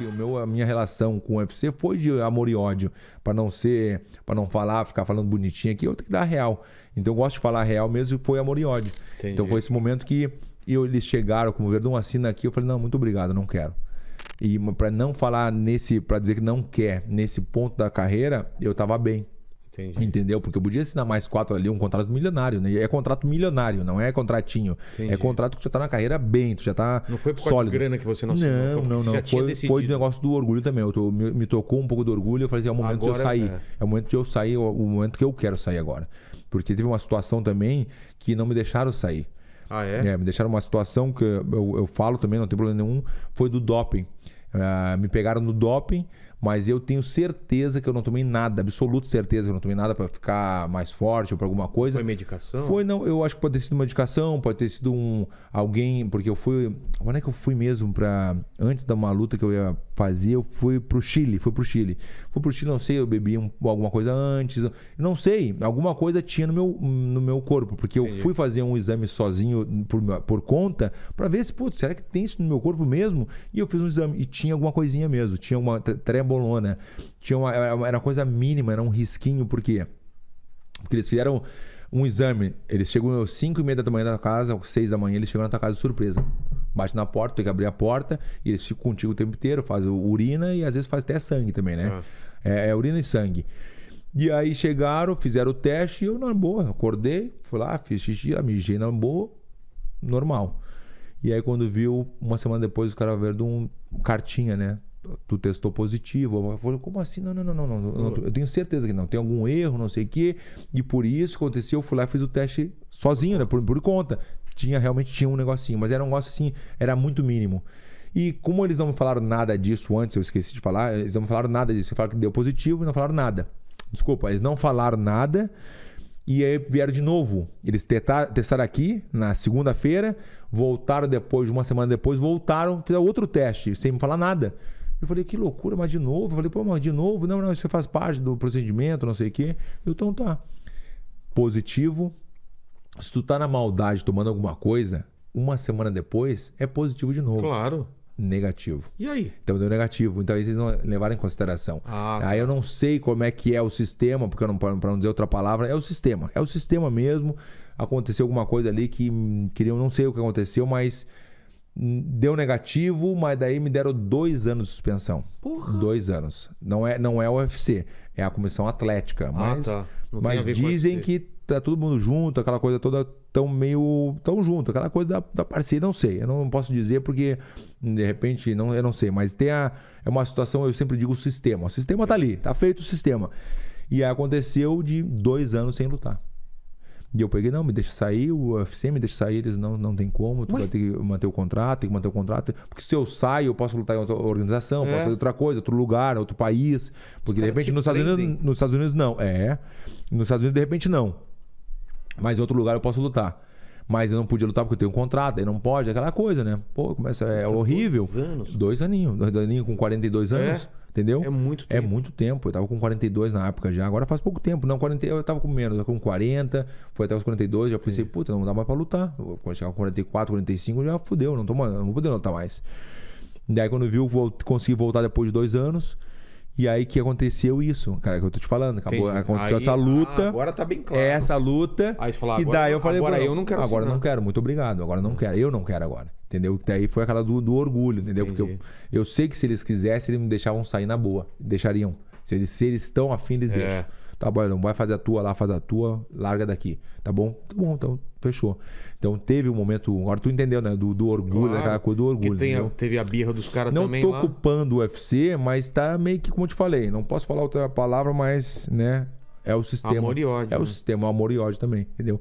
que o meu, a minha relação com o UFC foi de amor e ódio. para não ser, para não falar, ficar falando bonitinho aqui, eu tenho que dar real. Então eu gosto de falar real mesmo e foi amor e ódio. Entendi. Então foi esse momento que eu, eles chegaram como Verdão assina aqui, eu falei, não, muito obrigado, não quero. E para não falar nesse, para dizer que não quer, nesse ponto da carreira, eu tava bem. Entendi. Entendeu? Porque eu podia assinar mais quatro ali, um contrato milionário, né? É contrato milionário, não é contratinho. É Entendi. É contrato que você está tá na carreira bem, tu já tá. Não foi por sólido. grana que você não assinou, Não, não, não. Foi, foi, do negócio do orgulho também. Eu tô, me, me, tocou um pouco do orgulho. Eu falei assim: é o momento agora, de eu sair. É. é o momento de eu sair, é o momento que eu quero sair agora. Porque teve uma situação também que não me deixaram sair. Ah, é? é me deixaram uma situação que eu, eu, eu, falo também, não tem problema nenhum. Foi do doping. Uh, me pegaram no doping. Mas eu tenho certeza que eu não tomei nada, absoluta certeza que eu não tomei nada para ficar mais forte ou para alguma coisa. Foi medicação? Foi, não. Eu acho que pode ter sido uma medicação, pode ter sido um alguém. Porque eu fui. Quando é que eu fui mesmo para. Antes de uma luta que eu ia fazia, eu fui pro Chile, fui pro Chile. Fui pro Chile, não sei, eu bebi um, alguma coisa antes, não sei, alguma coisa tinha no meu, no meu corpo, porque Entendi. eu fui fazer um exame sozinho por, por conta, para ver se, putz, será que tem isso no meu corpo mesmo? E eu fiz um exame e tinha alguma coisinha mesmo, tinha uma trebolona, tinha uma, era coisa mínima, era um risquinho, por quê? Porque eles fizeram um exame, eles chegam às 5 e meia da manhã da casa, às 6 da manhã, eles chegam na tua casa surpresa bate na porta, tem que abrir a porta, e eles ficam contigo o tempo inteiro, faz urina e às vezes faz até sangue também, né? Ah. É, é, urina e sangue. E aí chegaram, fizeram o teste e eu, na boa, acordei, fui lá, fiz xixi, mijei na boa, normal. E aí quando viu, uma semana depois, os caras viram de um cartinha, né? tu testou positivo. Eu falei, como assim? Não, não, não, não, não, Eu tenho certeza que não. Tem algum erro, não sei o quê. E por isso aconteceu, eu fui lá e fiz o teste sozinho, né? Por, por conta. Tinha, realmente tinha um negocinho, mas era um negócio assim, era muito mínimo. E como eles não me falaram nada disso antes, eu esqueci de falar, eles não me falaram nada disso. Eles falaram que deu positivo e não falaram nada. Desculpa, eles não falaram nada. E aí vieram de novo. Eles testaram aqui na segunda-feira, voltaram depois, uma semana depois, voltaram, fizeram outro teste, sem me falar nada. Eu falei, que loucura, mas de novo? Eu falei, pô, mas de novo? Não, não, isso faz parte do procedimento, não sei o quê. Eu, então tá. Positivo. Se tu tá na maldade tomando alguma coisa, uma semana depois é positivo de novo. Claro. Negativo. E aí? Então deu negativo. Então eles não levaram em consideração. Ah, aí tá. eu não sei como é que é o sistema, porque eu não, para não dizer outra palavra, é o sistema. É o sistema mesmo. Aconteceu alguma coisa ali que hum, queriam, não sei o que aconteceu, mas Deu negativo, mas daí me deram dois anos de suspensão. Porra. Dois anos. Não é, não é a UFC, é a comissão atlética. Ah, mas, ah, tá. mas dizem que tá todo mundo junto, aquela coisa toda tão meio. tão junto, aquela coisa da, da parceria. Não sei, eu não posso dizer porque de repente não, eu não sei. Mas tem a, é uma situação, eu sempre digo o sistema. O sistema tá ali, tá feito o sistema. E aí aconteceu de dois anos sem lutar. E eu peguei, não, me deixa sair, o UFC me deixa sair, eles não, não tem como, tu Ué? vai ter que manter o contrato, tem que manter o contrato. Porque se eu saio, eu posso lutar em outra organização, é. posso fazer outra coisa, outro lugar, outro país. Porque Os de repente nos Estados, Unidos, nos Estados Unidos não. É. Nos Estados Unidos, de repente, não. Mas em outro lugar eu posso lutar. Mas eu não podia lutar porque eu tenho um contrato, aí não pode, aquela coisa, né? Pô, começa, é horrível. Dois anos. Dois aninhos, dois aninhos com 42 é. anos. É. Entendeu? É muito é tempo. É muito tempo. Eu tava com 42 na época já. Agora faz pouco tempo. Não, 40, eu tava com menos. Eu tava com 40, foi até os 42. Já pensei, Sim. puta, não dá mais pra lutar. Quando chegar com 44, 45, já fudeu. Não, tô, não vou poder lutar mais. Daí quando viu, consegui voltar depois de dois anos. E aí que aconteceu isso, cara, é que eu tô te falando. Acabou, aconteceu aí, essa luta. Ah, agora tá bem é claro. Essa luta. Aí você agora, e daí eu falei, agora eu não quero Agora assinar. não quero, muito obrigado. Agora não quero, eu não quero agora. Entendeu? Daí foi aquela do, do orgulho, entendeu? Entendi. Porque eu, eu sei que se eles quisessem, eles me deixavam sair na boa. Deixariam. Se eles, se eles estão afim, eles é. deixam. Tá, não vai fazer a tua lá, faz a tua, larga daqui. Tá bom? Tá bom, então fechou. Então teve um momento. Agora tu entendeu, né? Do, do orgulho, claro, daquela coisa do orgulho. Tem, teve a birra dos caras também. Não tô lá. o UFC, mas tá meio que como eu te falei. Não posso falar outra palavra, mas, né? É o sistema. Amor e ódio. É né? o sistema, amor e ódio também, entendeu?